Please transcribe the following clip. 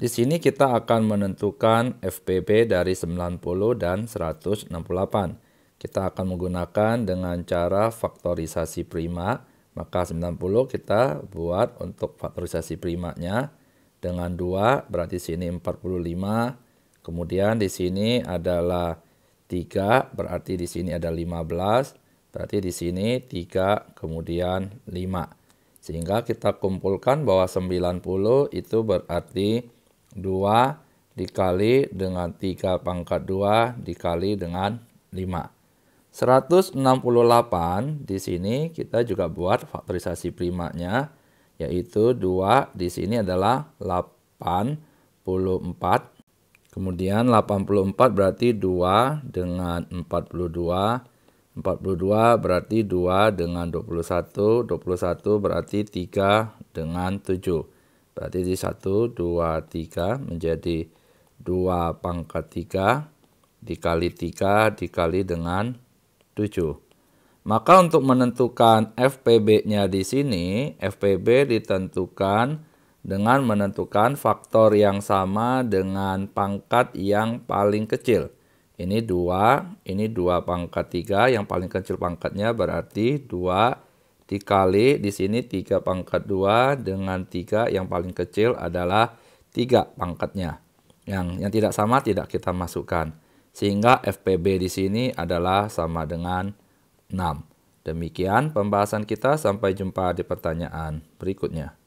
Di sini kita akan menentukan FPB dari 90 dan 168. Kita akan menggunakan dengan cara faktorisasi prima. Maka 90 kita buat untuk faktorisasi primanya dengan 2 berarti sini 45. Kemudian di sini adalah 3 berarti di sini ada 15. Berarti di sini 3 kemudian 5. Sehingga kita kumpulkan bahwa 90 itu berarti 2 dikali dengan 3 pangkat 2 dikali dengan 5. 168 di sini kita juga buat faktorisasi primanya yaitu 2 di sini adalah 84 kemudian 84 berarti 2 dengan 42 42 berarti 2 dengan 21 21 berarti 3 dengan 7 Berarti di 1, 2, 3 menjadi 2 pangkat 3 dikali 3 dikali dengan 7. Maka untuk menentukan FPB-nya di sini, FPB ditentukan dengan menentukan faktor yang sama dengan pangkat yang paling kecil. Ini 2, ini 2 pangkat 3, yang paling kecil pangkatnya berarti 2 pangkat dikali di sini 3 pangkat 2 dengan 3 yang paling kecil adalah 3 pangkatnya. Yang yang tidak sama tidak kita masukkan. Sehingga FPB di sini adalah sama dengan 6. Demikian pembahasan kita sampai jumpa di pertanyaan berikutnya.